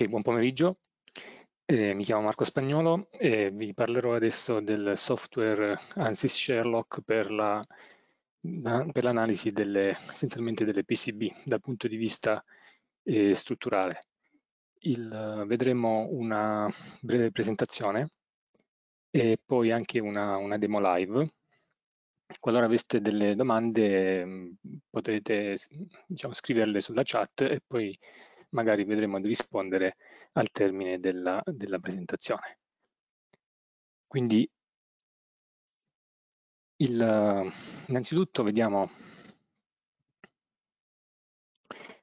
Ok, buon pomeriggio. Eh, mi chiamo Marco Spagnolo e vi parlerò adesso del software ANSYS Sherlock per, l'analisi la, delle, essenzialmente delle PCB dal punto di vista eh, strutturale. Il, vedremo una breve presentazione e poi anche una, una demo live. Qualora aveste delle domande mm, potete diciamo, scriverle sulla chat e poi magari vedremo di rispondere al termine della, della presentazione. Quindi il, innanzitutto vediamo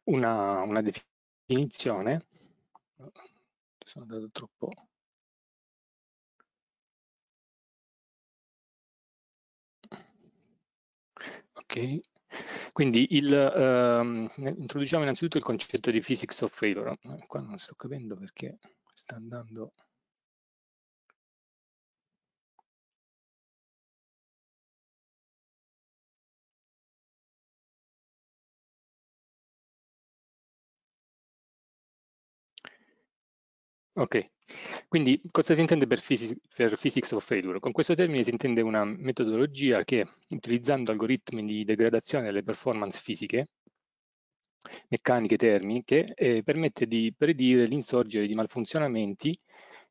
una, una definizione, sono andato troppo ok quindi il, ehm, introduciamo innanzitutto il concetto di physics of failure. Qua non sto capendo perché sta andando... Ok, quindi cosa si intende per, phys per, Physics of Failure? Con questo termine si intende una metodologia che, utilizzando algoritmi di degradazione delle performance fisiche, meccaniche termiche, eh, permette di predire l'insorgere di malfunzionamenti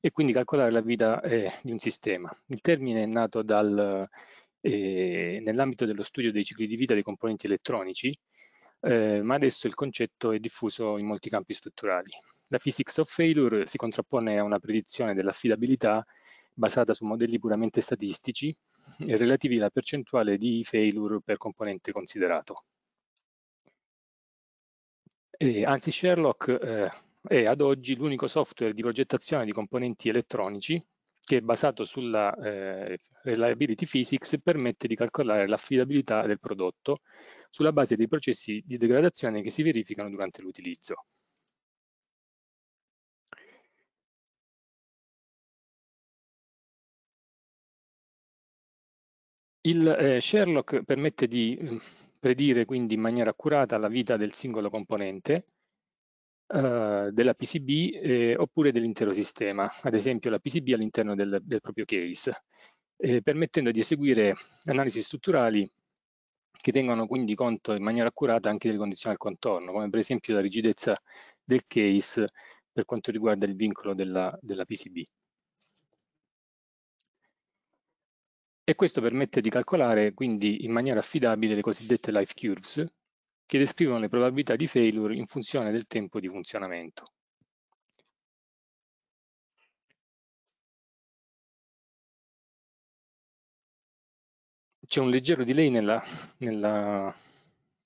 e quindi calcolare la vita eh, di un sistema. Il termine è nato eh, nell'ambito dello studio dei cicli di vita dei componenti elettronici eh, ma adesso il concetto è diffuso in molti campi strutturali. La physics of failure si contrappone a una predizione dell'affidabilità basata su modelli puramente statistici e relativi alla percentuale di failure per componente considerato. E, anzi, Sherlock eh, è ad oggi l'unico software di progettazione di componenti elettronici che basato sulla eh, reliability physics permette di calcolare l'affidabilità del prodotto sulla base dei processi di degradazione che si verificano durante l'utilizzo. Il eh, Sherlock permette di mm, predire quindi in maniera accurata la vita del singolo componente eh, della PCB eh, oppure dell'intero sistema, ad esempio la PCB all'interno del, del, proprio case, eh, permettendo di eseguire analisi strutturali che tengono quindi conto in maniera accurata anche delle condizioni al contorno, come per esempio la rigidezza del case per quanto riguarda il vincolo della, della PCB. E questo permette di calcolare quindi in maniera affidabile le cosiddette life curves, che descrivono le probabilità di failure in funzione del tempo di funzionamento. C'è un leggero delay nell'avanzamento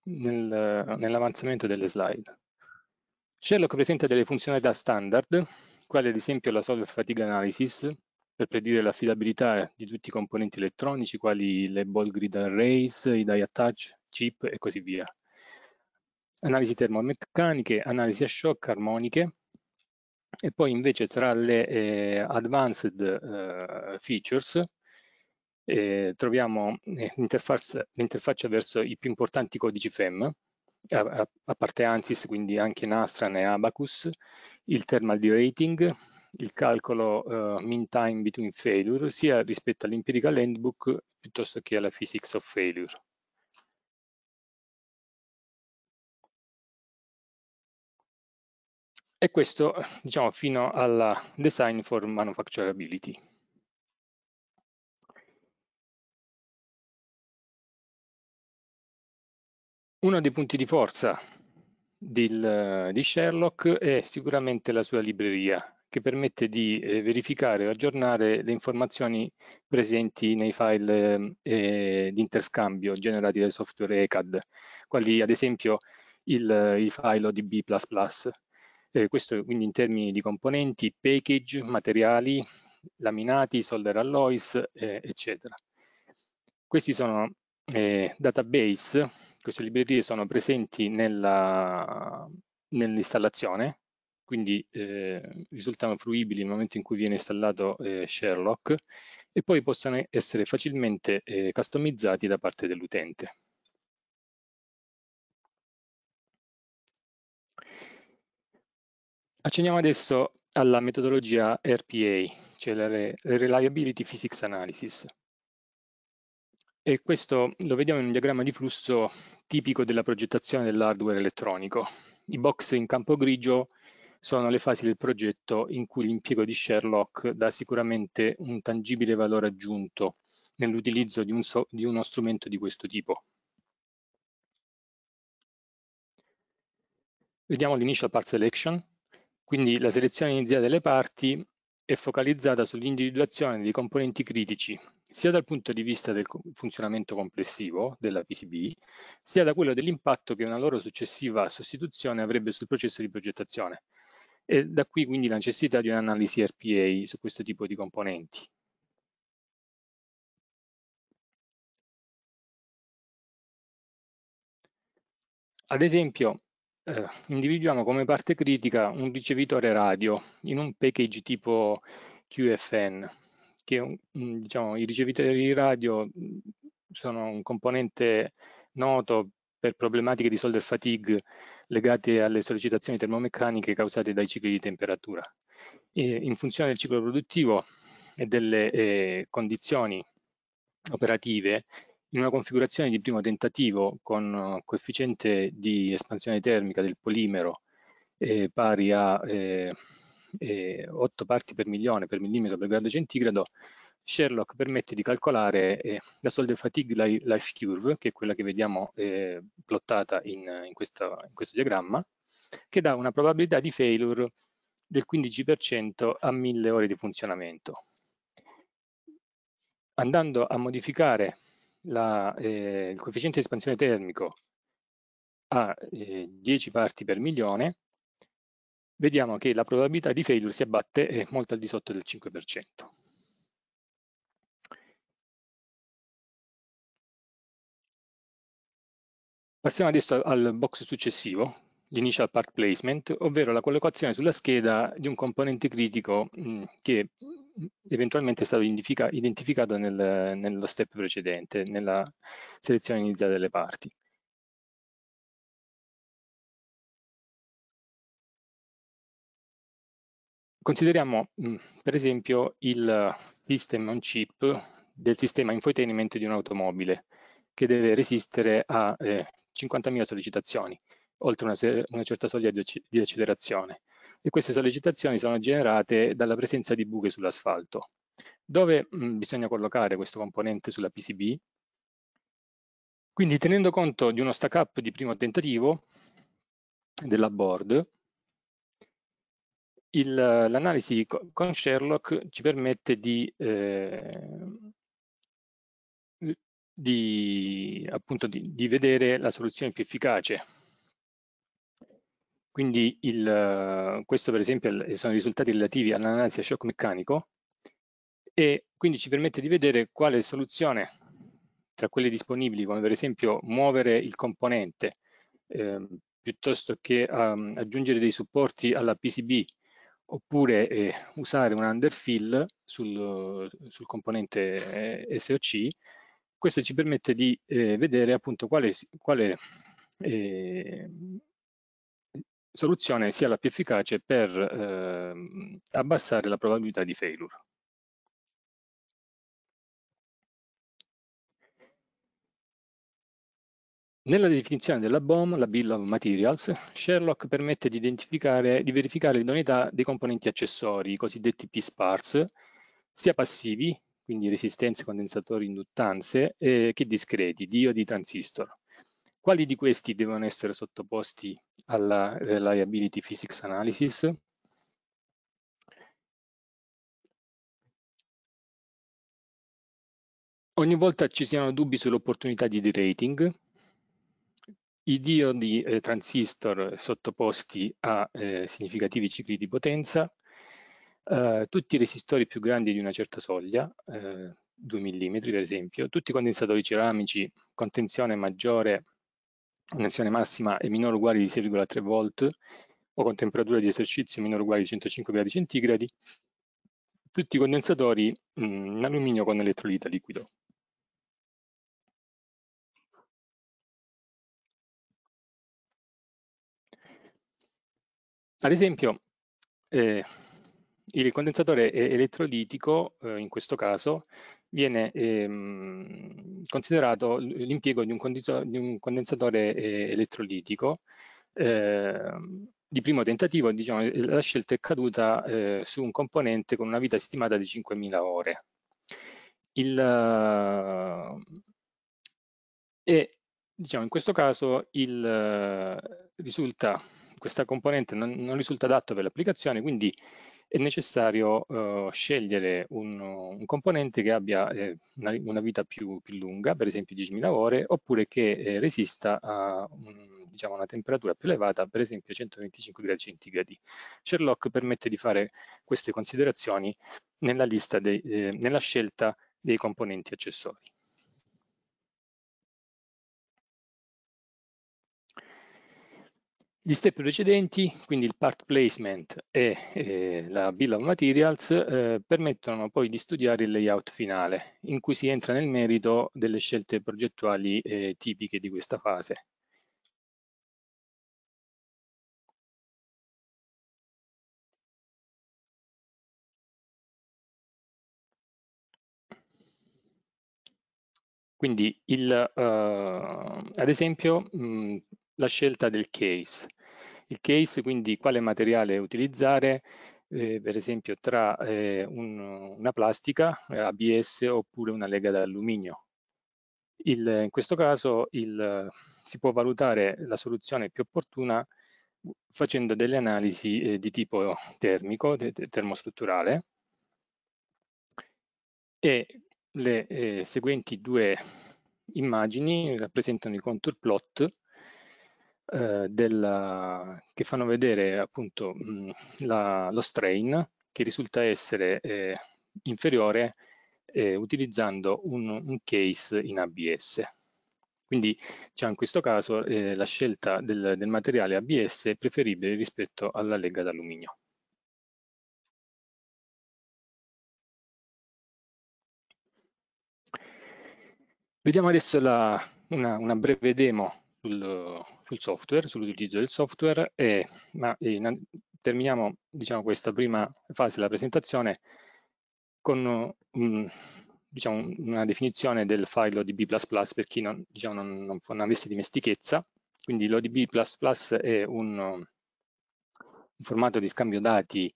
nell delle slide. Sherlock presenta delle funzionalità standard, quali ad esempio la solver fatigue analysis, per predire l'affidabilità di tutti i componenti elettronici, quali le ball grid arrays, i die attach, chip e così via analisi termomeccaniche, analisi a shock, armoniche e poi invece tra le eh, advanced eh, features eh, troviamo eh, l'interfaccia verso i più importanti codici FEM, a, a, a, parte ANSYS, quindi anche Nastran e Abacus, il thermal derating, il calcolo uh, mean time between failure, sia rispetto all'empirical handbook piuttosto che alla physics of failure. e questo diciamo fino alla design for manufacturability. Uno dei punti di forza del, di Sherlock è sicuramente la sua libreria che permette di eh, verificare e aggiornare le informazioni presenti nei file eh, di interscambio generati dal software ECAD, quali ad esempio il, i file ODB++ eh, questo quindi in termini di componenti, package, materiali, laminati, solder alloys, eh, eccetera. Questi sono eh, database, queste librerie sono presenti nell'installazione, nell quindi eh, risultano fruibili nel momento in cui viene installato eh, Sherlock e poi possono essere facilmente eh, customizzati da parte dell'utente. Accenniamo adesso alla metodologia RPA, cioè la Reliability Physics Analysis. E questo lo vediamo in un diagramma di flusso tipico della progettazione dell'hardware elettronico. I box in campo grigio sono le fasi del progetto in cui l'impiego di Sherlock dà sicuramente un tangibile valore aggiunto nell'utilizzo di, un so di uno strumento di questo tipo. Vediamo l'initial part selection, quindi la selezione iniziale delle parti è focalizzata sull'individuazione dei componenti critici, sia dal punto di vista del funzionamento complessivo della PCB, sia da quello dell'impatto che una loro successiva sostituzione avrebbe sul processo di progettazione. E da qui quindi la necessità di un'analisi RPA su questo tipo di componenti. Ad esempio, eh, individuiamo come parte critica un ricevitore radio in un package tipo QFN, che diciamo, i ricevitori radio mm, sono un componente noto per problematiche di solder fatigue legate alle sollecitazioni termomeccaniche causate dai cicli di temperatura. E in funzione del ciclo produttivo e delle eh, condizioni operative in una configurazione di primo tentativo con eh, coefficiente di espansione termica del polimero eh, pari a eh, eh, 8 parti per milione per millimetro per grado centigrado, Sherlock permette di calcolare eh, la solder fatigue life curve, che è quella che vediamo eh, plottata in, in, questa, in questo diagramma, che dà una probabilità di failure del 15% a 1000 ore di funzionamento. Andando a modificare la, eh, il coefficiente di espansione termico a eh, 10 parti per milione, vediamo che la probabilità di failure si abbatte eh, molto al di sotto del 5%. Passiamo adesso al box successivo, l'initial part placement, ovvero la collocazione sulla scheda di un componente critico mh, mm, che mm, eventualmente è stato identifica identificato nel, nello step precedente, nella selezione iniziale delle parti. Consideriamo mh, mm, per esempio il system on chip del sistema infotainment di un'automobile che deve resistere a eh, 50.000 sollecitazioni oltre una, una certa soglia di, di accelerazione e queste sollecitazioni sono generate dalla presenza di buche sull'asfalto. Dove mh, mm, bisogna collocare questo componente sulla PCB? Quindi tenendo conto di uno stack up di primo tentativo della board, l'analisi con Sherlock ci permette di, eh, di, appunto, di, di vedere la soluzione più efficace quindi il, eh, questo per esempio sono i risultati relativi all'analisi a shock meccanico e quindi ci permette di vedere quale soluzione tra quelle disponibili, come per esempio muovere il componente eh, piuttosto che um, aggiungere dei supporti alla PCB oppure eh, usare un underfill sul, sul componente eh, SOC, questo ci permette di eh, vedere appunto quale, quale eh, soluzione sia la più efficace per eh, abbassare la probabilità di failure. Nella definizione della BOM, la Bill of Materials, Sherlock permette di, di verificare l'idoneità dei componenti accessori, i cosiddetti P-sparse, sia passivi, quindi resistenze, condensatori, induttanze, eh, che discreti, diodi, transistor. Quali di questi devono essere sottoposti alla Reliability eh, Physics Analysis? Ogni volta ci siano dubbi sull'opportunità di derating, i diodi eh, transistor sottoposti a eh, significativi cicli di potenza, eh, tutti i resistori più grandi di una certa soglia, 2 eh, mm per esempio, tutti i condensatori ceramici con tensione maggiore tensione massima è minore o uguale di 6,3 volt o con temperatura di esercizio minore o uguale di 105 gradi centigradi, tutti i condensatori mm, in alluminio con elettrolita liquido. Ad esempio, eh, il condensatore elettrolitico, eh, in questo caso, viene ehm, considerato l'impiego di, di, un condensatore eh, elettrolitico ehm, di primo tentativo, diciamo, la scelta è caduta eh, su un componente con una vita stimata di 5.000 ore. Il, e diciamo, in questo caso il, risulta, questa componente non, non risulta adatto per l'applicazione, quindi è necessario eh, scegliere un, un, componente che abbia eh, una, una, vita più, più, lunga, per esempio 10.000 ore, oppure che eh, resista a un, diciamo, una temperatura più elevata, per esempio 125 gradi centigradi. Sherlock permette di fare queste considerazioni nella, dei, eh, nella scelta dei componenti accessori. Gli step precedenti, quindi il part placement e, e la bill of materials, eh, permettono poi di studiare il layout finale, in cui si entra nel merito delle scelte progettuali eh, tipiche di questa fase. Quindi, il, eh, ad esempio, mh, mm, la scelta del case. Il case, quindi quale materiale utilizzare, eh, per esempio tra eh, un, una plastica, eh, ABS oppure una lega d'alluminio. in questo caso il, si può valutare la soluzione più opportuna facendo delle analisi eh, di tipo termico, de, de, termostrutturale e le eh, seguenti due immagini rappresentano i contour plot eh, della, che fanno vedere appunto mh, mm, la, lo strain che risulta essere eh, inferiore eh, utilizzando un, un, case in ABS. Quindi c'è in questo caso eh, la scelta del, del materiale ABS preferibile rispetto alla lega d'alluminio. Vediamo adesso la, una, una, breve demo sul, sul software, sull'utilizzo del software, e, ma in, terminiamo diciamo, questa prima fase della presentazione con um, diciamo, una definizione del file ODB++ per chi non, diciamo, non, non, non avesse dimestichezza. Quindi l'ODB++ è un, un, formato di scambio dati,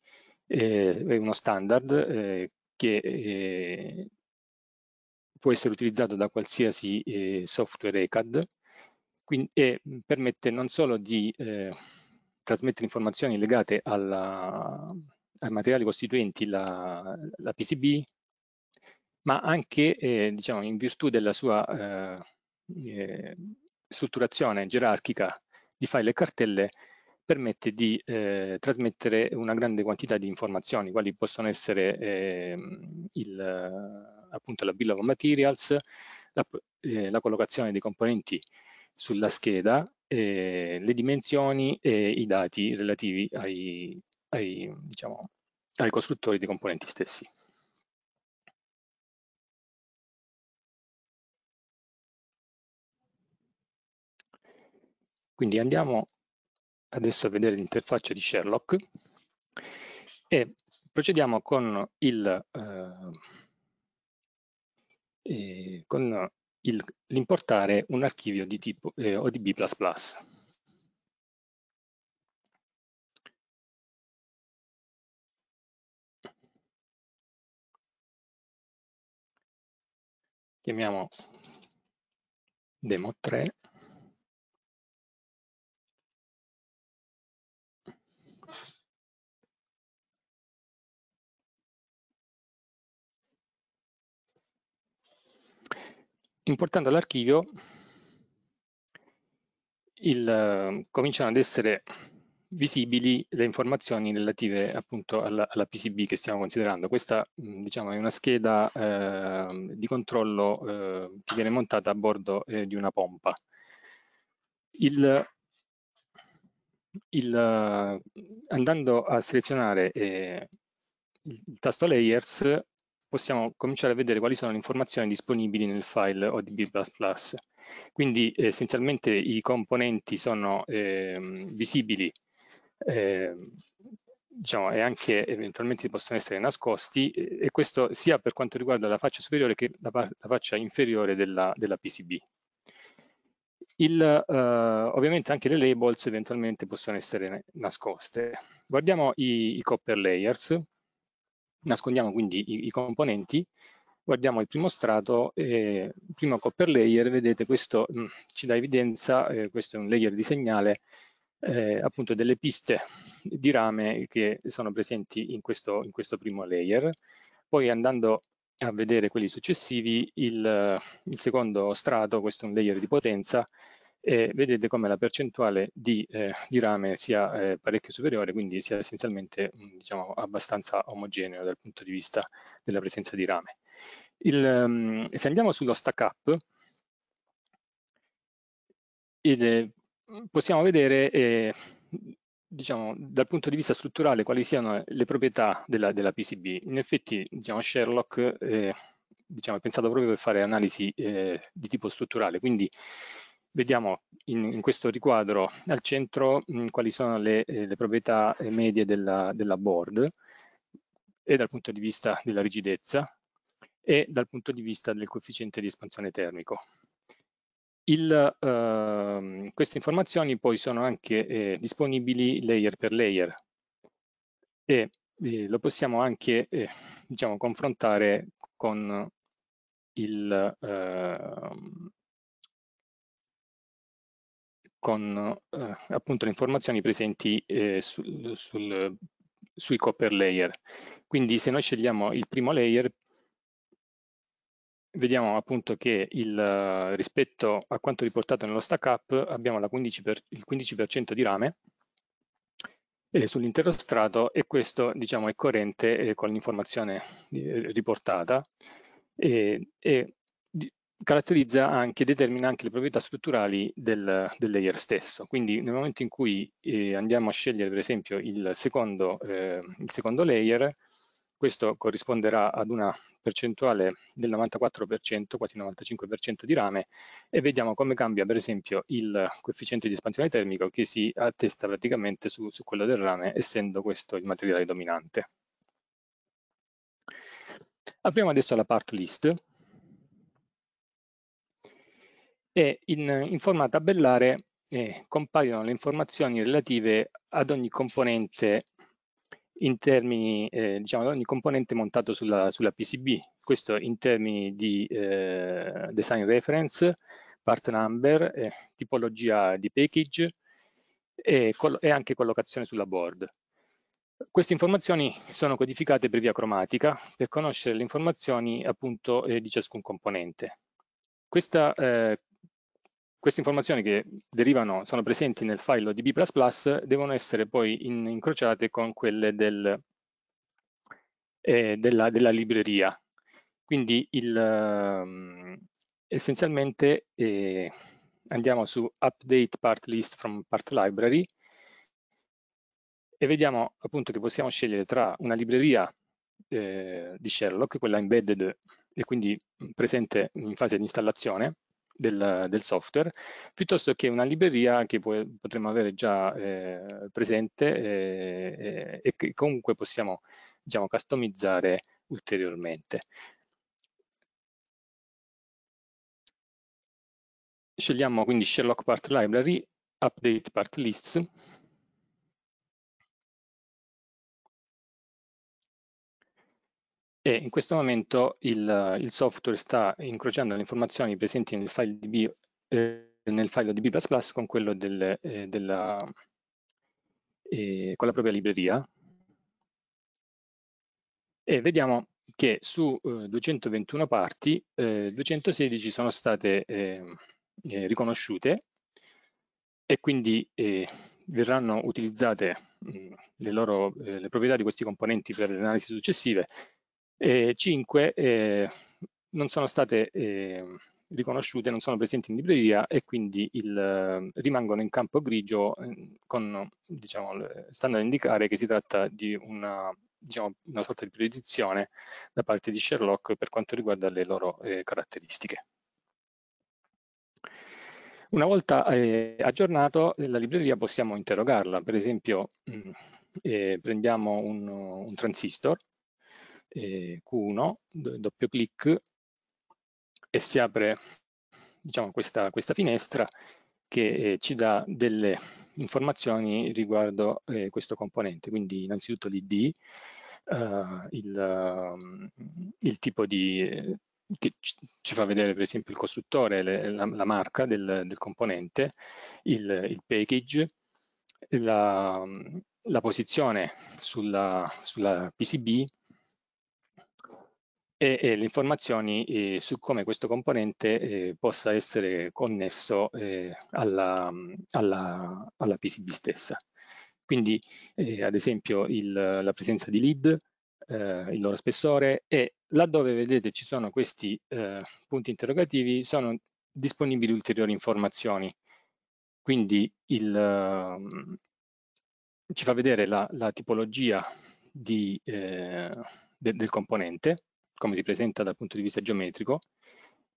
eh, è uno standard eh, che eh, può essere utilizzato da qualsiasi eh, software ECAD quindi, e eh, permette non solo di eh, trasmettere informazioni legate alla, ai materiali costituenti la, la PCB, ma anche eh, diciamo, in virtù della sua eh, eh, strutturazione gerarchica di file e cartelle, permette di eh, trasmettere una grande quantità di informazioni, quali possono essere eh, il, appunto la bill of materials, la, eh, la collocazione dei componenti sulla scheda eh, le dimensioni e i dati relativi ai, ai, diciamo, ai costruttori dei componenti stessi. Quindi andiamo adesso a vedere l'interfaccia di Sherlock e procediamo con il, eh, con l'importare un archivio di tipo eh, ODB++. Chiamiamo demo3 importando l'archivio eh, cominciano ad essere visibili le informazioni relative appunto alla, alla PCB che stiamo considerando. Questa mm, diciamo, è una scheda eh, di controllo eh, che viene montata a bordo eh, di una pompa. Il, il, andando a selezionare eh, il, il tasto layers possiamo cominciare a vedere quali sono le informazioni disponibili nel file ODB++. Quindi eh, essenzialmente i componenti sono eh, visibili eh, diciamo, e anche eventualmente possono essere nascosti e questo sia per quanto riguarda la faccia superiore che la, la faccia inferiore della, della PCB. Il, eh, ovviamente anche le labels eventualmente possono essere nascoste. Guardiamo i, i copper layers Nascondiamo quindi i, i componenti, guardiamo il primo strato, eh, primo copper layer, vedete questo mh, mm, ci dà evidenza, eh, questo è un layer di segnale, eh, appunto delle piste di rame che sono presenti in questo, in questo primo layer. Poi andando a vedere quelli successivi, il, il, secondo strato, questo è un layer di potenza, e vedete come la percentuale di, eh, di rame sia eh, parecchio superiore, quindi sia essenzialmente mm, diciamo, abbastanza omogeneo dal punto di vista della presenza di rame. Il, um, se andiamo sullo stack up, ed, eh, possiamo vedere eh, diciamo, dal punto di vista strutturale quali siano le proprietà della, della PCB. In effetti diciamo, Sherlock eh, diciamo, è pensato proprio per fare analisi eh, di tipo strutturale, quindi Vediamo in, in questo riquadro al centro mh, mm, quali sono le, eh, le proprietà eh, medie della, della, board e dal punto di vista della rigidezza e dal punto di vista del coefficiente di espansione termico. Il, eh, queste informazioni poi sono anche eh, disponibili layer per layer e eh, lo possiamo anche diciamo, confrontare con il, ehm, con eh, appunto le informazioni presenti eh, sul, sul, sui copper layer. Quindi se noi scegliamo il primo layer, vediamo appunto che il, rispetto a quanto riportato nello stack up abbiamo 15 per, il 15% di rame eh, sull'intero strato e questo diciamo è coerente eh, con l'informazione eh, riportata e, e caratterizza anche, determina anche le proprietà strutturali del, del layer stesso. Quindi nel momento in cui eh, andiamo a scegliere per esempio il secondo, eh, il secondo, layer, questo corrisponderà ad una percentuale del 94%, quasi 95% di rame, e vediamo come cambia per esempio il coefficiente di espansione termico che si attesta praticamente su, su quello del rame, essendo questo il materiale dominante. Apriamo adesso la part list, e in, in forma tabellare eh, compaiono le informazioni relative ad ogni componente in termini, eh, diciamo, ad ogni componente montato sulla, sulla, PCB, questo in termini di eh, design reference, part number, eh, tipologia di package e, e anche collocazione sulla board. Queste informazioni sono codificate per via cromatica per conoscere le informazioni appunto eh, di ciascun componente. Questa eh, queste informazioni che derivano, sono presenti nel file ODB++ devono essere poi in, incrociate con quelle del, eh, della, della, libreria. Quindi il, um, essenzialmente eh, andiamo su update part list from part library e vediamo appunto che possiamo scegliere tra una libreria eh, di Sherlock, quella embedded e quindi presente in fase di installazione, del, del, software, piuttosto che una libreria che può, potremmo avere già eh, presente eh, e che comunque possiamo diciamo, customizzare ulteriormente. Scegliamo quindi Sherlock Part Library, Update Part Lists e in questo momento il, il software sta incrociando le informazioni presenti nel file DB, eh, nel file DB++ con quello del, eh, della, eh, con la propria libreria e vediamo che su 221 eh, parti 216 eh, sono state eh, riconosciute e quindi eh, verranno utilizzate mh, mm, le, loro, eh, le proprietà di questi componenti per le analisi successive eh, e 5 eh, non sono state eh, riconosciute, non sono presenti in libreria e quindi il, eh, rimangono in campo grigio ehm, con, diciamo, stando ad indicare che si tratta di una, diciamo, una sorta di predizione da parte di Sherlock per quanto riguarda le loro eh, caratteristiche. Una volta eh, aggiornato eh, la libreria possiamo interrogarla, per esempio mh, mm, eh, prendiamo un, un transistor eh, Q1, doppio clic e si apre diciamo, questa, questa, finestra che eh, ci dà delle informazioni riguardo eh, questo componente, quindi innanzitutto l'ID, eh, il, mm, il, tipo di, eh, che ci fa vedere per esempio il costruttore, le, la, la, marca del, del componente, il, il package, la, la posizione sulla, sulla PCB, e, e le informazioni eh, su come questo componente eh, possa essere connesso eh, alla, alla, alla, PCB stessa. Quindi eh, ad esempio il, la presenza di lead, eh, il loro spessore e laddove vedete ci sono questi punti interrogativi sono disponibili ulteriori informazioni. Quindi il, ehm, ci fa vedere la, la tipologia di, eh, de, del componente come si presenta dal punto di vista geometrico,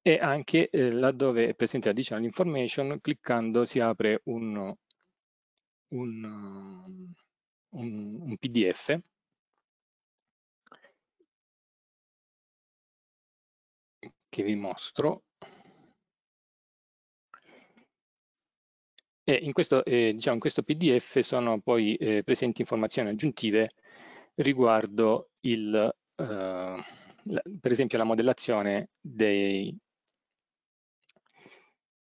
e anche eh, laddove è presente additional information, cliccando si apre un, un, un, un PDF che vi mostro. E in questo, eh, diciamo, in questo PDF sono poi eh, presenti informazioni aggiuntive riguardo il Ehm, per esempio la modellazione dei,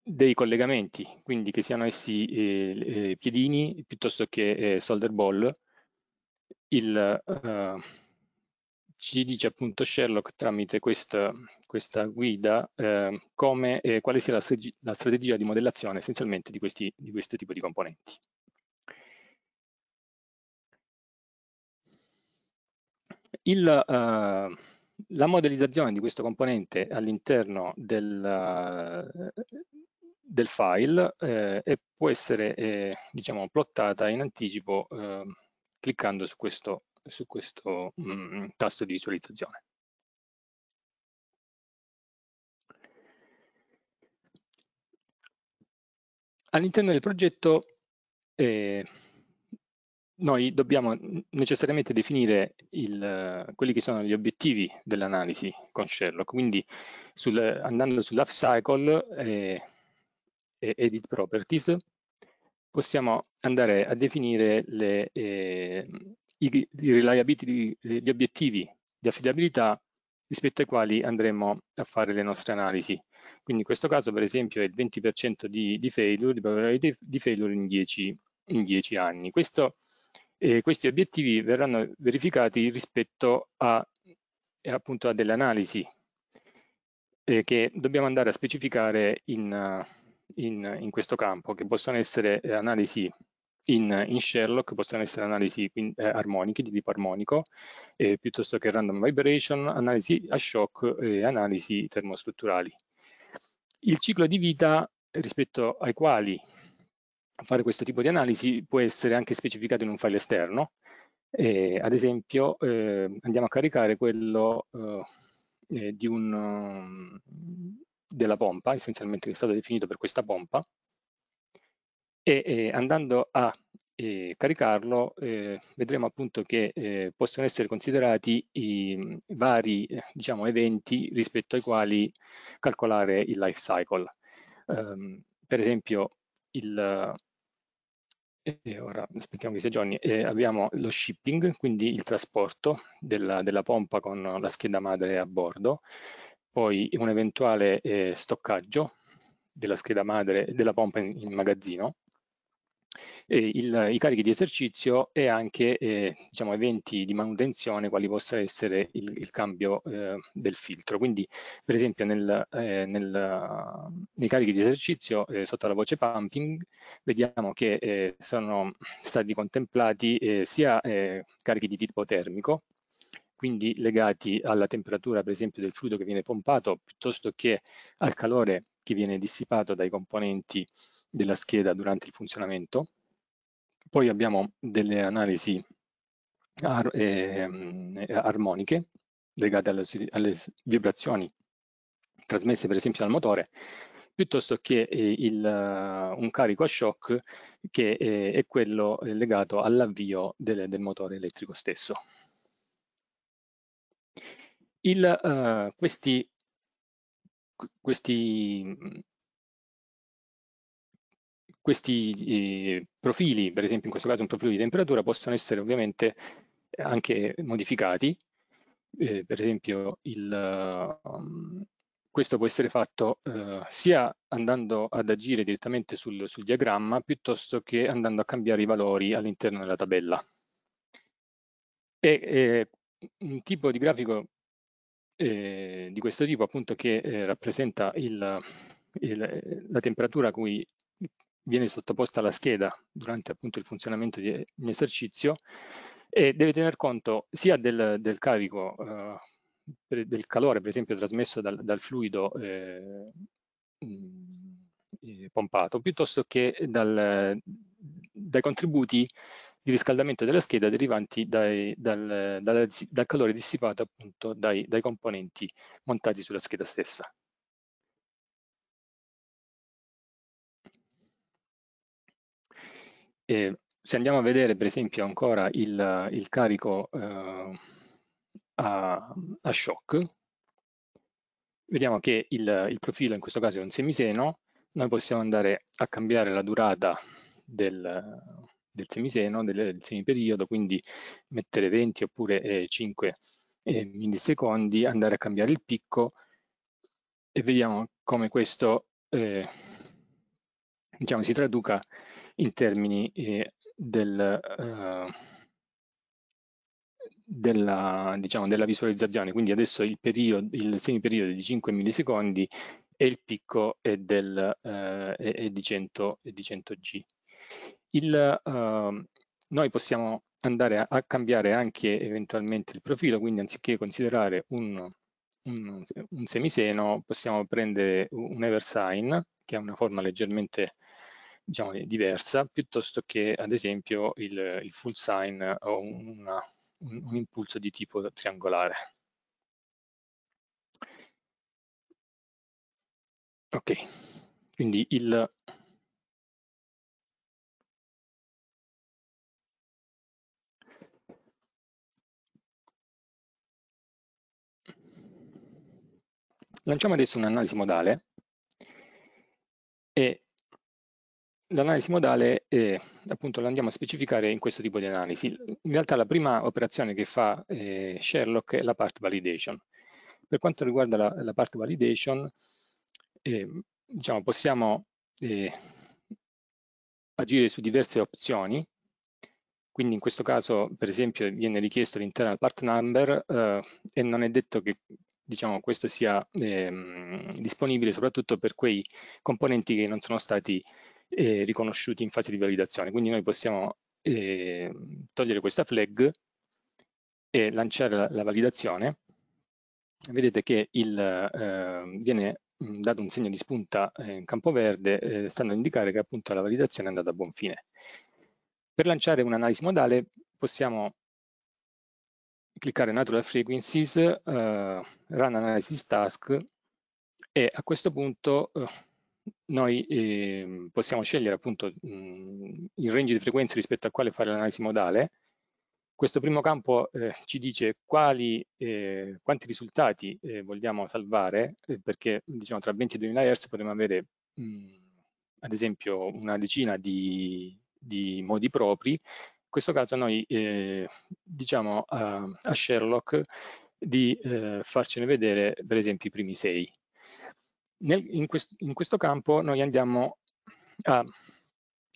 dei collegamenti, quindi che siano essi eh, piedini piuttosto che eh, solder ball, il, ehm, ci dice appunto Sherlock tramite questa, questa guida ehm, come, quale sia la, la, strategia di modellazione essenzialmente di, questi, di questo tipo di componenti. Il, eh, la modellizzazione di questo componente all'interno del, eh, del, file eh, può essere eh, diciamo, plottata in anticipo ehm, cliccando su questo, su questo mh, mm, tasto di visualizzazione. All'interno del progetto eh, noi dobbiamo necessariamente definire il, quelli che sono gli obiettivi dell'analisi con Sherlock, quindi sul, andando sull'off cycle e, e, edit properties possiamo andare a definire le, eh, i, i gli obiettivi di affidabilità rispetto ai quali andremo a fare le nostre analisi. Quindi in questo caso per esempio è il 20% di, di failure, di probabilità di failure in 10, in 10 anni. Questo e questi obiettivi verranno verificati rispetto a, appunto, a delle analisi eh, che dobbiamo andare a specificare in, in, in, questo campo, che possono essere eh, analisi in, in Sherlock, possono essere analisi eh, armoniche, di tipo armonico, eh, piuttosto che random vibration, analisi a shock e eh, analisi termostrutturali. Il ciclo di vita rispetto ai quali fare questo tipo di analisi può essere anche specificato in un file esterno. Eh, ad esempio eh, andiamo a caricare quello eh, eh un, mm, della pompa, essenzialmente che è stato definito per questa pompa, e andando a eh, caricarlo eh, vedremo appunto che possono essere considerati i mm, vari diciamo, eventi rispetto ai quali calcolare il life cycle. Um, per esempio il, e eh, ora aspettiamo che sia Johnny, e eh, abbiamo lo shipping, quindi il trasporto della, della, pompa con la scheda madre a bordo, poi un eventuale eh, stoccaggio della scheda madre della pompa in, in magazzino, eh, il, i carichi di esercizio e anche eh, diciamo, eventi di manutenzione quali possa essere il, il cambio eh, del filtro. Quindi per esempio nel, eh, nel, nei carichi di esercizio eh, sotto la voce pumping vediamo che eh, sono stati contemplati sia carichi di tipo termico, quindi legati alla temperatura per esempio del fluido che viene pompato piuttosto che al calore che viene dissipato dai componenti della scheda durante il funzionamento. Poi abbiamo delle analisi ar eh, armoniche legate alle, alle, vibrazioni trasmesse per esempio dal motore, piuttosto che eh, il, un carico a shock che eh, è quello legato all'avvio del, del motore elettrico stesso. Il, uh, questi, questi, questi eh, profili, per esempio in questo caso un profilo di temperatura, possono essere ovviamente eh, anche modificati, eh, per esempio il, um, questo può essere fatto eh, sia andando ad agire direttamente sul, sul, diagramma piuttosto che andando a cambiare i valori all'interno della tabella. E, eh, un tipo di grafico eh, di questo tipo appunto che eh, rappresenta il, il, la temperatura a cui viene sottoposta alla scheda durante appunto il funzionamento di un esercizio e deve tener conto sia del, del carico, eh, del calore per esempio trasmesso dal, dal fluido eh, mm, eh, pompato, piuttosto che dal, dai contributi di riscaldamento della scheda derivanti dai, dal, dal, dal, calore dissipato appunto dai, dai componenti montati sulla scheda stessa. E ehm, se andiamo a vedere per esempio ancora il, il carico eh, a, a, shock, vediamo che il, il, profilo in questo caso è un semiseno, noi possiamo andare a cambiare la durata del, del semiseno, del, del semiperiodo, quindi mettere 20 oppure eh, 5 eh, millisecondi, andare a cambiare il picco e vediamo come questo eh, diciamo, si traduca in termini eh, del, eh, della, diciamo, della, visualizzazione. Quindi adesso il, periodo, il semiperiodo è di 5 millisecondi e il picco è, del, eh, è di, 100, è di 100 G. Il, ehm, noi possiamo andare a, a, cambiare anche eventualmente il profilo, quindi anziché considerare un, un, un semiseno possiamo prendere un Eversign che ha una forma leggermente diciamo, diversa piuttosto che ad esempio il, il full sign o una, un, un impulso di tipo triangolare. Ok, quindi il, Lanciamo adesso un'analisi modale e L'analisi modale è, eh, appunto, la andiamo a specificare in questo tipo di analisi. In realtà la prima operazione che fa eh, Sherlock è la part validation. Per quanto riguarda la, la part validation, eh, diciamo, possiamo eh, agire su diverse opzioni, quindi in questo caso per esempio viene richiesto l'internal part number eh, e non è detto che diciamo, questo sia ehm, disponibile soprattutto per quei componenti che non sono stati eh, riconosciuti in fase di validazione. Quindi noi possiamo eh, togliere questa flag e lanciare la, la validazione. Vedete che il, eh, viene mm, dato un segno di spunta eh, in campo verde, eh, stando a indicare che appunto la validazione è andata a buon fine. Per lanciare un'analisi modale possiamo cliccare Natural Frequencies, eh, Run Analysis Task e a questo punto noi eh, possiamo scegliere appunto mh, mhmm, il range di frequenze rispetto al quale fare l'analisi modale. Questo primo campo eh, ci dice quali, eh, quanti risultati eh, vogliamo salvare, eh, perché diciamo tra 20 e 2000 Hz potremmo avere mh, mhmm, ad esempio una decina di, di, modi propri. In questo caso noi eh, diciamo a, a Sherlock di eh, farcene vedere per esempio i primi sei nel, in, quest, in, questo campo noi andiamo a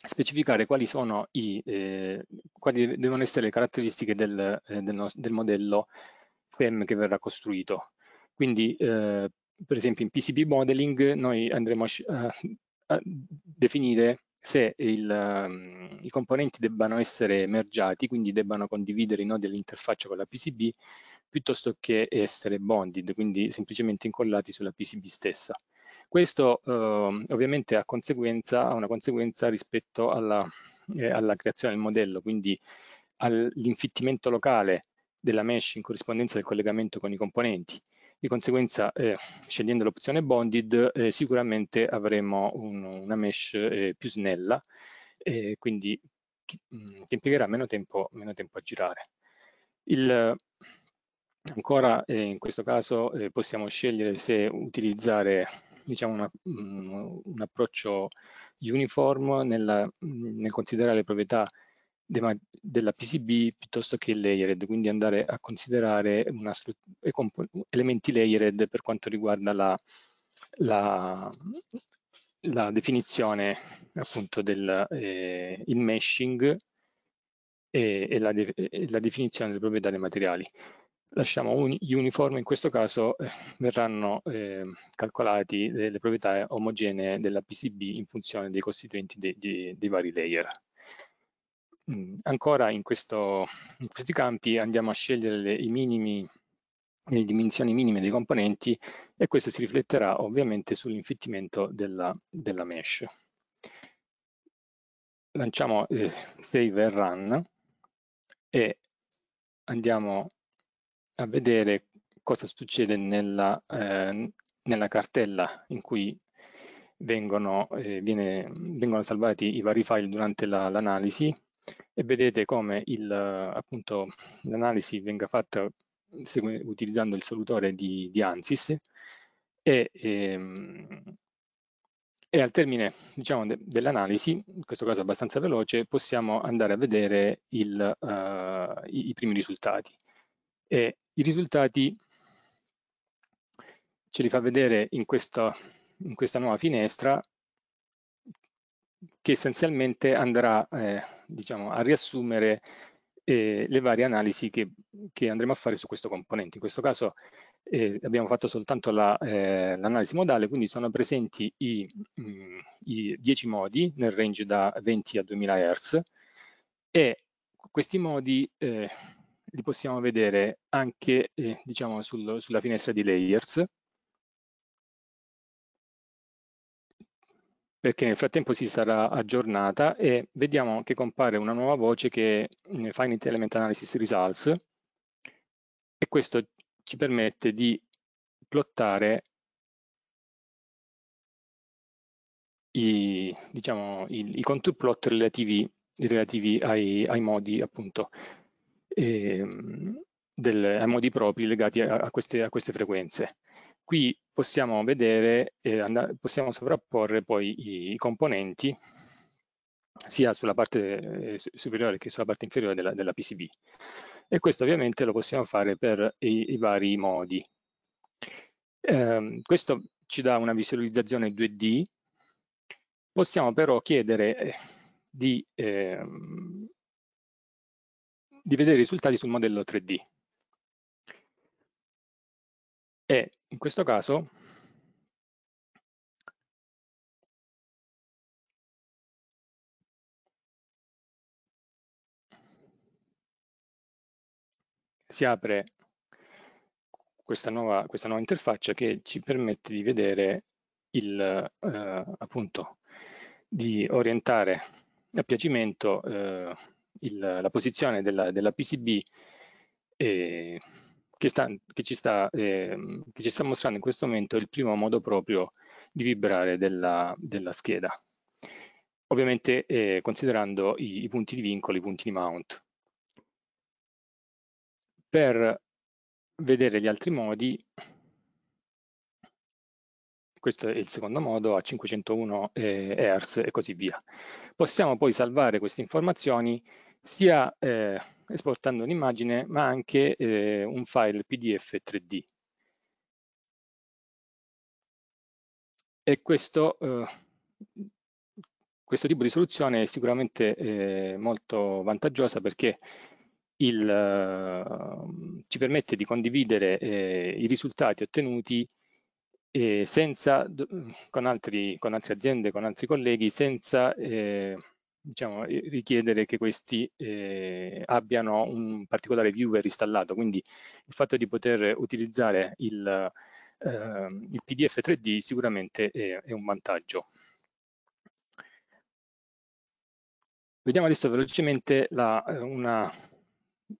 specificare quali, i, eh, quali devono essere le caratteristiche del, eh, del, del modello FEM che verrà costruito. Quindi eh, per esempio in PCB modeling noi andremo a, a definire se il, mm, i componenti debbano essere mergiati, quindi debbano condividere i nodi dell'interfaccia con la PCB, piuttosto che essere bonded, quindi semplicemente incollati sulla PCB stessa. Questo eh, ovviamente ha, ha, una conseguenza rispetto alla, eh, alla creazione del modello, quindi all'infittimento locale della mesh in corrispondenza del collegamento con i componenti. Di conseguenza, eh, scegliendo l'opzione bonded, eh, sicuramente avremo un, una mesh eh, più snella, quindi che, mh, mm, che impiegherà meno tempo, meno tempo a girare. Il, ancora eh, in questo caso eh, possiamo scegliere se utilizzare diciamo, una, mm, un approccio uniforme nel, mm, nel considerare le proprietà della PCB piuttosto che layered, quindi andare a considerare elementi layered per quanto riguarda la, la, la definizione appunto del eh, meshing e, e, la e la definizione delle proprietà dei materiali lasciamo un, uniforme in questo caso eh, verranno ehm, eh, calcolati le, proprietà omogenee della PCB in funzione dei costituenti dei, dei, dei vari layer. Mm, ancora in, questo, in, questi campi andiamo a scegliere le, minimi, le, dimensioni minime dei componenti e questo si rifletterà ovviamente sull'infittimento della, della, mesh. Lanciamo eh, save and run e andiamo a vedere cosa succede nella, eh, nella cartella in cui vengono, eh, viene, vengono, salvati i vari file durante l'analisi la, e vedete come l'analisi venga fatta utilizzando il solutore di, di ANSYS e, ehm, e al termine diciamo, de, dell'analisi, in questo caso abbastanza veloce, possiamo andare a vedere il, uh, i, i, primi risultati e i risultati ce li fa vedere in questa, in questa nuova finestra che essenzialmente andrà eh, diciamo, a riassumere eh, le varie analisi che, che, andremo a fare su questo componente. In questo caso eh, abbiamo fatto soltanto eh, l'analisi la, modale, quindi sono presenti i, mh, mm, i 10 modi nel range da 20 a 2000 Hz e questi modi eh, li possiamo vedere anche eh, diciamo sul, sulla finestra di layers perché nel frattempo si sarà aggiornata e vediamo che compare una nuova voce che è mm, Finite Element Analysis Results e questo ci permette di plottare i, diciamo, i, i contour plot relativi, relativi ai, ai modi appunto Ehm, eh, del, a modi propri legati a, a, queste, a, queste, frequenze. Qui possiamo vedere, eh, possiamo sovrapporre poi i, i, componenti sia sulla parte eh, superiore che sulla parte inferiore della, della, PCB. E questo ovviamente lo possiamo fare per i, i vari modi. Ehm, questo ci dà una visualizzazione 2D, possiamo però chiedere eh, di eh, di vedere i risultati sul modello 3D. E in questo caso si apre questa nuova, questa nuova, interfaccia che ci permette di vedere il, eh, appunto di orientare a piacimento eh, il, la posizione della, della PCB eh, che, sta, che, ci sta, eh, che, ci sta, mostrando in questo momento il primo modo proprio di vibrare della, della scheda. Ovviamente eh, considerando i, i, punti di vincolo, i punti di mount. Per vedere gli altri modi, questo è il secondo modo a 501 eh, Hz e così via. Possiamo poi salvare queste informazioni sia eh, esportando un'immagine ma anche eh, un file PDF 3D. E questo, eh, questo tipo di soluzione è sicuramente eh, molto vantaggiosa perché il, eh, ci permette di condividere eh, i risultati ottenuti senza, con, altri, con, altre aziende, con altri colleghi, senza diciamo, richiedere che questi eh, abbiano un particolare viewer installato, quindi il fatto di poter utilizzare il, eh, il PDF 3D sicuramente è, è un vantaggio. Vediamo adesso velocemente la, eh, una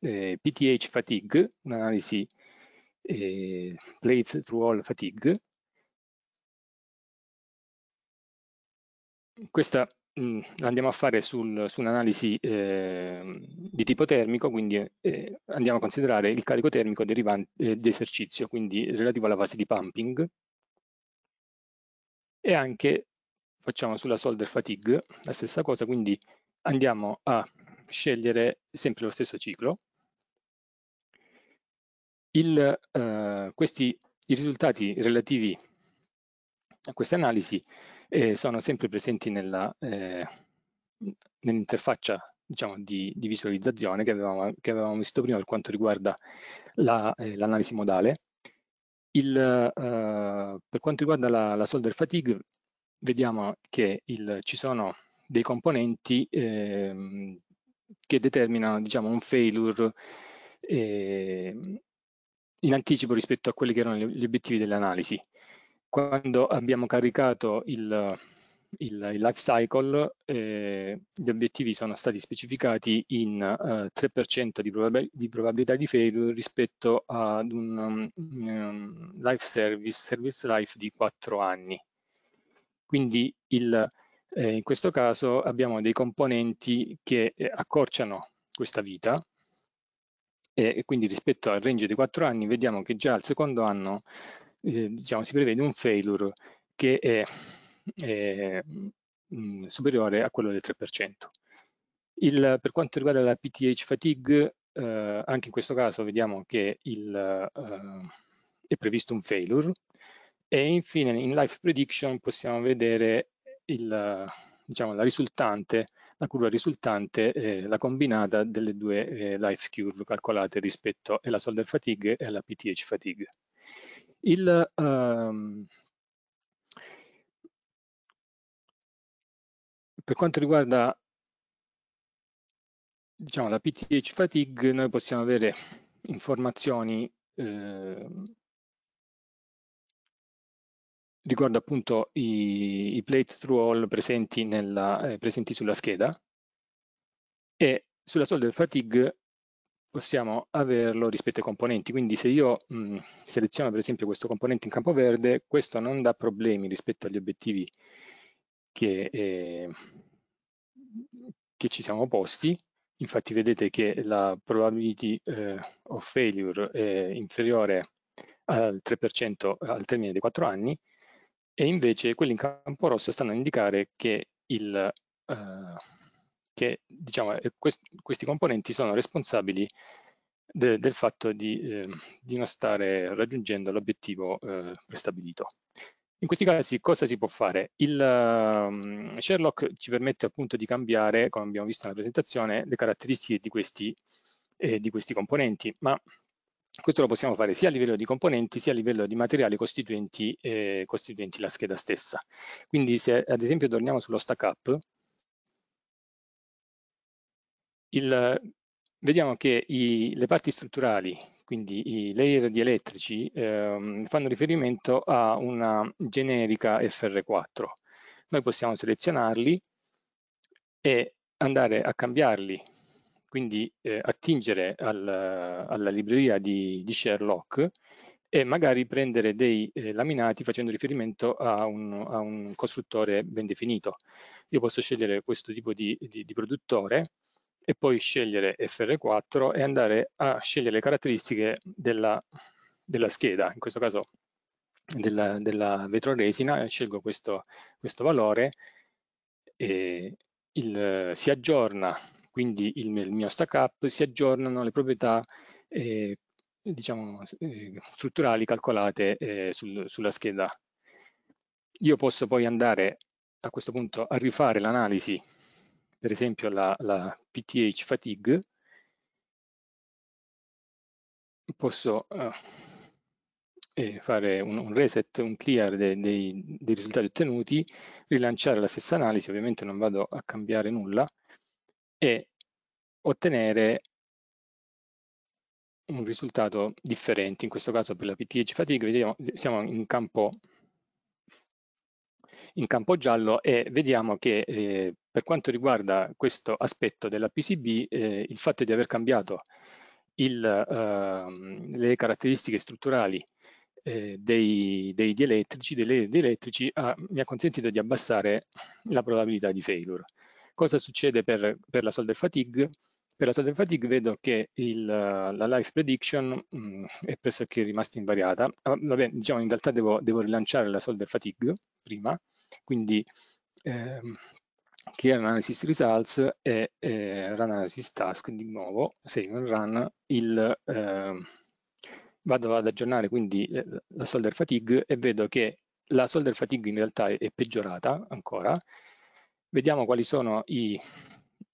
eh, PTH fatigue, un'analisi eh, plate through all fatigue. Questa mh, mm, andiamo a fare sul, su un'analisi eh, di tipo termico, quindi eh, andiamo a considerare il carico termico derivante eh, di quindi relativo alla fase di pumping, e anche facciamo sulla solder fatigue la stessa cosa, quindi andiamo a scegliere sempre lo stesso ciclo. Il, eh, questi, I risultati relativi a questa analisi eh, sono sempre presenti eh, nell'interfaccia nell diciamo, di, di, visualizzazione che avevamo, che avevamo, visto prima per quanto riguarda eh, l'analisi la, modale. Il, eh, per quanto riguarda la, la solder fatigue, vediamo che il, ci sono dei componenti eh, che determinano diciamo, un failure eh, in anticipo rispetto a quelli che erano gli obiettivi dell'analisi quando abbiamo caricato il, il, il life cycle, eh, gli obiettivi sono stati specificati in eh, 3% di, probab di, probabilità di failure rispetto ad un um, life service, service life di 4 anni. Quindi il, eh, in questo caso abbiamo dei componenti che eh, accorciano questa vita e, eh, e quindi rispetto al range dei 4 anni vediamo che già al secondo anno eh, diciamo, si prevede un failure che è, è mh, mm, mm, superiore a quello del 3%. Il, per quanto riguarda la PTH fatigue, eh, anche in questo caso vediamo che il, eh, è previsto un failure e infine in life prediction possiamo vedere il, diciamo, la risultante, la curva risultante, eh, la combinata delle due eh, life curve calcolate rispetto alla solder fatigue e alla PTH fatigue. Il, ehm, per quanto riguarda diciamo, la PTH fatigue, noi possiamo avere informazioni eh, riguardo appunto i, i plate through all presenti, nella, eh, presenti sulla scheda e sulla solder fatigue possiamo averlo rispetto ai componenti. Quindi se io mh, mm, seleziono per esempio questo componente in campo verde, questo non dà problemi rispetto agli obiettivi che, eh, che ci siamo posti. Infatti vedete che la probability eh, of failure è inferiore al 3% al termine dei 4 anni e invece quelli in campo rosso stanno a indicare che il, eh, che diciamo, eh, quest questi componenti sono responsabili de del fatto di, eh, di, non stare raggiungendo l'obiettivo eh, prestabilito. In questi casi cosa si può fare? Il um, Sherlock ci permette appunto di cambiare, come abbiamo visto nella presentazione, le caratteristiche di questi, eh, di questi componenti, ma questo lo possiamo fare sia a livello di componenti sia a livello di materiali costituenti, eh, costituenti la scheda stessa. Quindi se ad esempio torniamo sullo stack up, il, vediamo che i, le parti strutturali, quindi i layer dielettrici, ehm, fanno riferimento a una generica FR4. Noi possiamo selezionarli e andare a cambiarli, quindi eh, attingere al, alla libreria di, di, Sherlock e magari prendere dei eh, laminati facendo riferimento a un, a un, costruttore ben definito. Io posso scegliere questo tipo di, di, di produttore e poi scegliere FR4 e andare a scegliere le caratteristiche della, della scheda, in questo caso della, della vetroresina, scelgo questo, questo valore, il, si aggiorna, quindi il, il, mio stack up, si aggiornano le proprietà eh, diciamo, eh, strutturali calcolate eh, sul, sulla scheda. Io posso poi andare a questo punto a rifare l'analisi per esempio la, la PTH fatigue, posso eh, fare un, un, reset, un clear dei, dei, dei risultati ottenuti, rilanciare la stessa analisi, ovviamente non vado a cambiare nulla, e ottenere un risultato differente, in questo caso per la PTH fatigue, vediamo, siamo in campo, in campo giallo e vediamo che eh, per quanto riguarda questo aspetto della PCB, eh, il fatto di aver cambiato il, eh, le caratteristiche strutturali eh, dei, dei, dielettrici, dei dielettrici ha, mi ha consentito di abbassare la probabilità di failure. Cosa succede per, per la solder fatigue? Per la solder fatigue vedo che il, la life prediction mh, mm, è pressoché rimasta invariata. Ah, vabbè, diciamo in realtà devo, devo rilanciare la solder fatigue prima, quindi ehm, clear analysis results e eh, run analysis task di nuovo se in run il, eh, vado ad aggiornare quindi eh, la solder fatigue e vedo che la solder fatigue in realtà è peggiorata ancora vediamo quali sono i,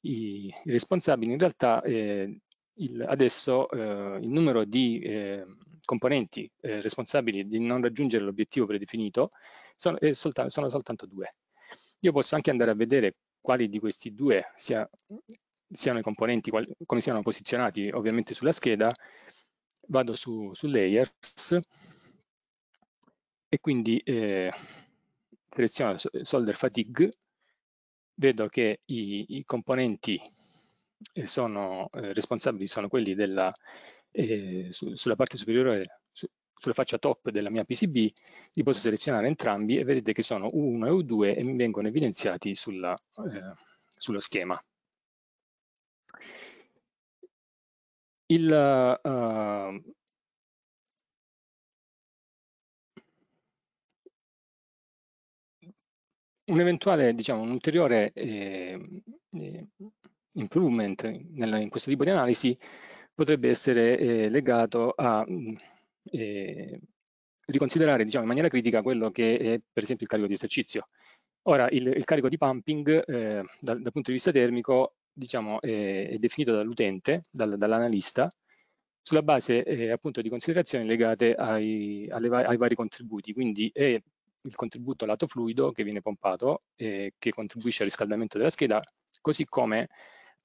i responsabili in realtà eh, il, adesso eh, il numero di eh, componenti eh, responsabili di non raggiungere l'obiettivo predefinito sono, solta, sono, soltanto due io posso anche andare a vedere quali di questi due sia, siano i componenti, quali, come siano posizionati ovviamente sulla scheda, vado su, su Layers e quindi eh, seleziono Solder Fatigue, vedo che i, i componenti eh, sono, eh, responsabili sono quelli della, eh, su, sulla parte superiore sulla faccia top della mia PCB, li posso selezionare entrambi e vedete che sono U1 e U2 e mi vengono evidenziati sulla, eh, sullo schema. Il, uh, un eventuale, diciamo, un ulteriore eh, eh improvement in questo tipo di analisi potrebbe essere eh, legato a mm, eh, riconsiderare diciamo, in maniera critica quello che è per esempio il carico di esercizio. Ora, il, il carico di pumping eh, dal, dal, punto di vista termico diciamo, è, è definito dall'utente, dal, dall'analista, sulla base eh, appunto di considerazioni legate ai, va ai vari contributi, quindi è il contributo lato fluido che viene pompato eh, che contribuisce al riscaldamento della scheda, così come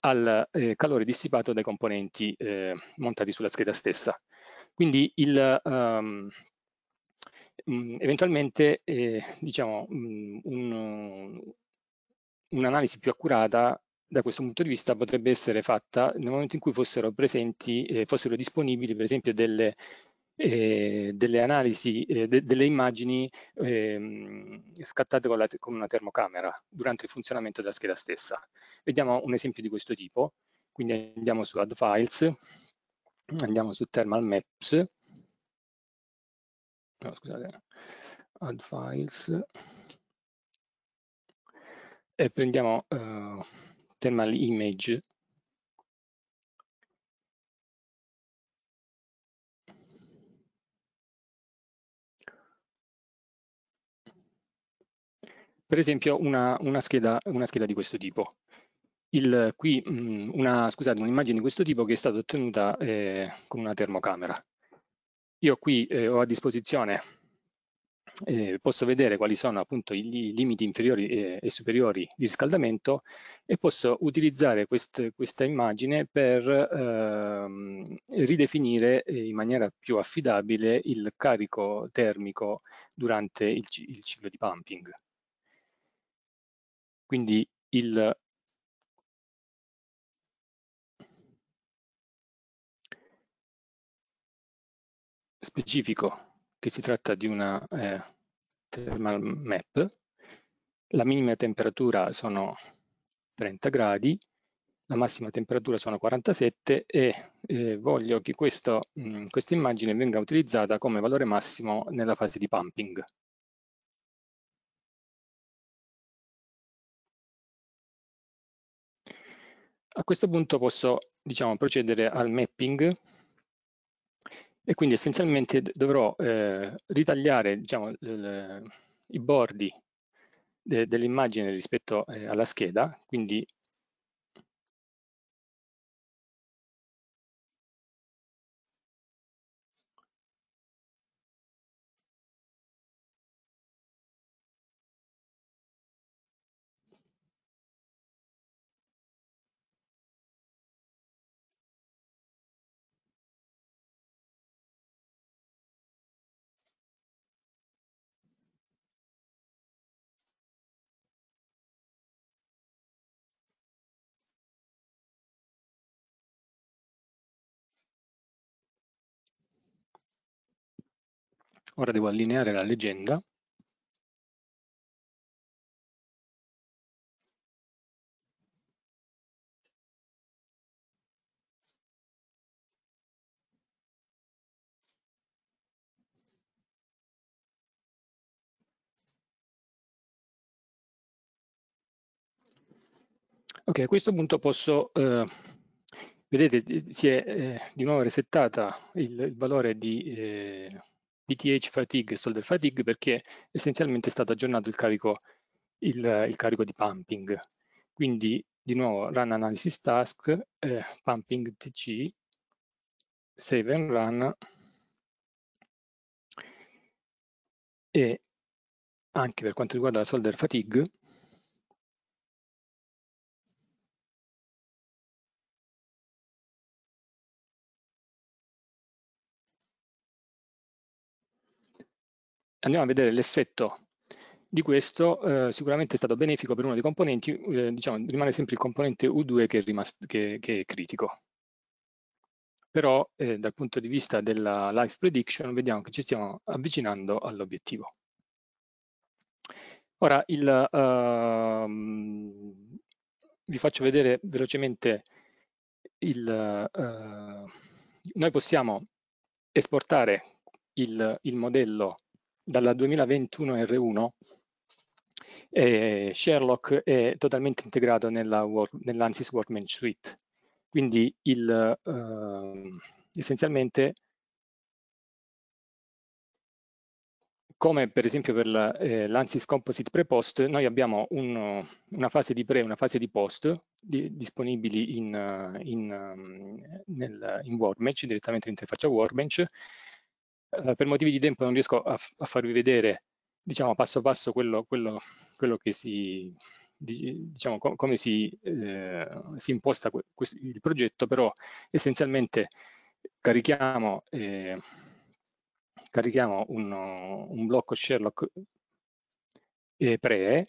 al eh, calore dissipato dai componenti eh, montati sulla scheda stessa. Quindi il, um, eventualmente eh, diciamo, mm, un'analisi un più accurata da questo punto di vista potrebbe essere fatta nel momento in cui fossero presenti, eh, fossero disponibili per esempio delle, eh, delle analisi, eh, de delle immagini ehm, scattate con, con, una termocamera durante il funzionamento della scheda stessa. Vediamo un esempio di questo tipo, quindi andiamo su Add Files, andiamo su Thermal Maps, no, scusate, add files, e prendiamo uh, Thermal Image, per esempio una, una, scheda, una scheda di questo tipo il, qui mm, un'immagine di questo tipo che è stata ottenuta eh, con una termocamera. Io qui eh, ho a disposizione, eh, posso vedere quali sono appunto i, limiti inferiori e, eh, e superiori di riscaldamento e posso utilizzare quest, questa immagine per ehm, ridefinire eh, in maniera più affidabile il carico termico durante il, il ciclo di pumping. Quindi il, specifico che si tratta di una eh, thermal map, la minima temperatura sono 30 gradi, la massima temperatura sono 47 e eh, voglio che questo, mh, mm, questa immagine venga utilizzata come valore massimo nella fase di pumping. A questo punto posso diciamo, procedere al mapping e quindi essenzialmente dovrò eh, ritagliare diciamo, i bordi de dell'immagine rispetto eh, alla scheda, quindi Ora devo allineare la leggenda Ok, a questo punto posso, eh, vedete, eh, si è eh, di nuovo resettata il, il valore di, eh, BTH fatigue e solder fatigue perché essenzialmente è stato aggiornato il carico, il, il carico di pumping. Quindi di nuovo run analysis task, eh, pumping tc, save and run e anche per quanto riguarda la solder fatigue andiamo a vedere l'effetto di questo eh, sicuramente è stato benefico per uno dei componenti, eh, diciamo, rimane sempre il componente U2 che è, che, che è critico. Però eh, dal punto di vista della life prediction vediamo che ci stiamo avvicinando all'obiettivo. Ora il, uh, vi faccio vedere velocemente il... Uh, noi possiamo esportare il, il modello dalla 2021 R1 eh, Sherlock è totalmente integrato nell'ANSYS nell Workman Suite. Quindi il, eh, essenzialmente, come per esempio per l'ANSYS la, eh, Composite Pre-Post, noi abbiamo un, una fase di pre e una fase di post di, disponibili in, in, ehm, nel, in Workbench, direttamente all'interfaccia Workbench, eh, per motivi di tempo non riesco a, a farvi vedere diciamo, passo passo quello, quello, quello che si, diciamo, com come si, eh, si imposta il progetto, però essenzialmente carichiamo, eh, carichiamo un, un, blocco Sherlock eh, pre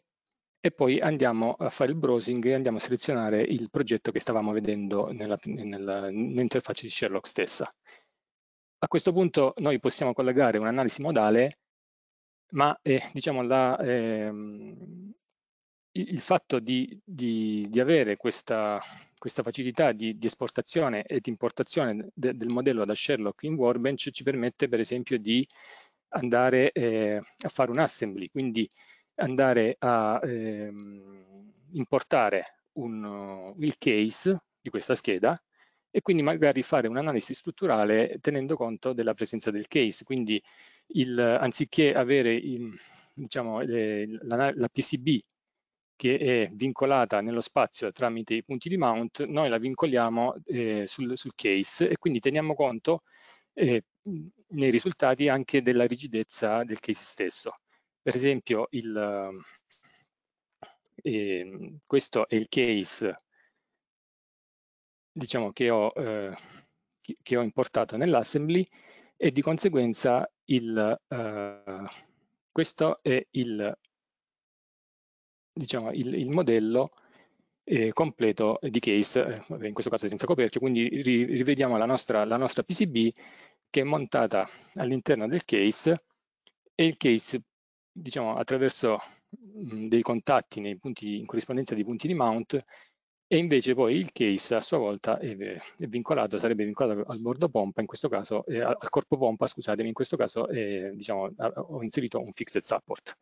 e poi andiamo a fare il browsing e andiamo a selezionare il progetto che stavamo vedendo nell'interfaccia nell di Sherlock stessa. A questo punto noi possiamo collegare un'analisi modale, ma eh, diciamo la, ehm, il fatto di, di, di avere questa, questa facilità di, di, esportazione e di importazione de, del modello da Sherlock in Warbench ci permette per esempio di andare eh, a fare un assembly, quindi andare a ehm, importare un, il case di questa scheda e quindi magari fare un'analisi strutturale tenendo conto della presenza del case. Quindi il, anziché avere diciamo, la, la PCB che è vincolata nello spazio tramite i punti di mount, noi la vincoliamo eh, sul, sul, case e quindi teniamo conto eh, nei risultati anche della rigidezza del case stesso. Per esempio, il, eh, questo è il case diciamo, che, ho, eh, che ho importato nell'assembly e di conseguenza il, eh, questo è il, diciamo, il, il modello eh, completo di case, eh, in questo caso senza coperchio, quindi ri, rivediamo la nostra, la nostra, PCB che è montata all'interno del case e il case diciamo, attraverso mh, mm, dei contatti nei punti, in corrispondenza dei punti di mount e invece poi il case a sua volta è, è vincolato, sarebbe vincolato al bordo pompa, in questo caso, eh, al corpo pompa, scusatemi, in questo caso eh, diciamo, ho inserito un fixed support.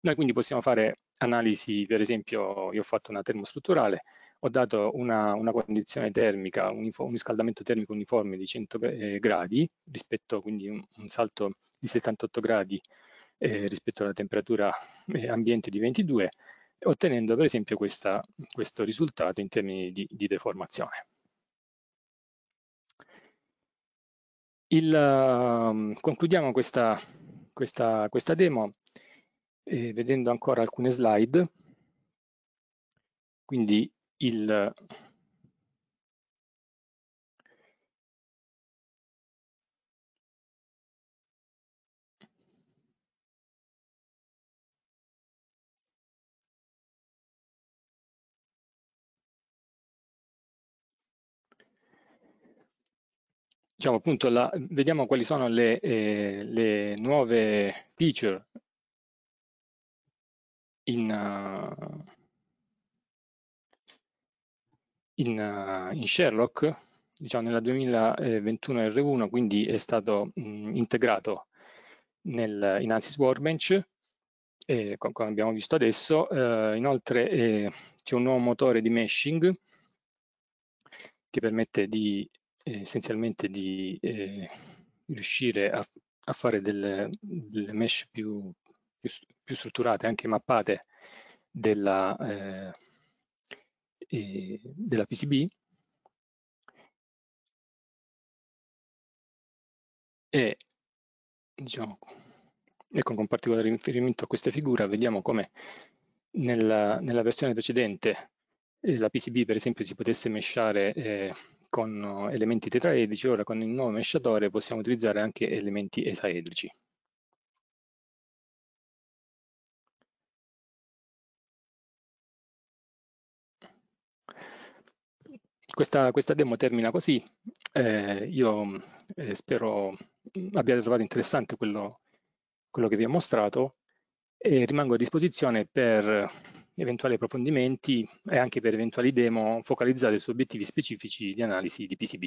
Noi quindi possiamo fare analisi, per esempio io ho fatto una termostrutturale, ho dato una, una condizione termica, un, un, riscaldamento termico uniforme di 100 eh, gradi, rispetto quindi un, un, salto di 78 gradi eh, rispetto alla temperatura eh, ambiente di 22, ottenendo per esempio questa, questo risultato in termini di, di deformazione. Il, um, concludiamo questa, questa, questa demo eh, vedendo ancora alcune slide. Quindi il, diciamo appunto la, vediamo quali sono le, eh, le nuove feature in, uh, in, uh, in, Sherlock diciamo nella 2021 R1 quindi è stato mh, integrato nel, in Ansys Workbench eh, come abbiamo visto adesso eh, inoltre eh, c'è un nuovo motore di meshing che permette di eh, essenzialmente di eh, riuscire a, a fare delle, delle mesh più, più, più, strutturate, anche mappate della, eh, eh della PCB e diciamo ecco con particolare riferimento a questa figura vediamo come nella, nella versione precedente eh, la PCB per esempio si potesse meshare eh, con eh, elementi tetraedrici, ora con il nuovo mesciatore possiamo utilizzare anche elementi esaedrici. Questa, questa, demo termina così, eh, io eh, spero abbiate trovato interessante quello, quello che vi ho mostrato e rimango a disposizione per eventuali approfondimenti e anche per eventuali demo focalizzate su obiettivi specifici di analisi di PCB.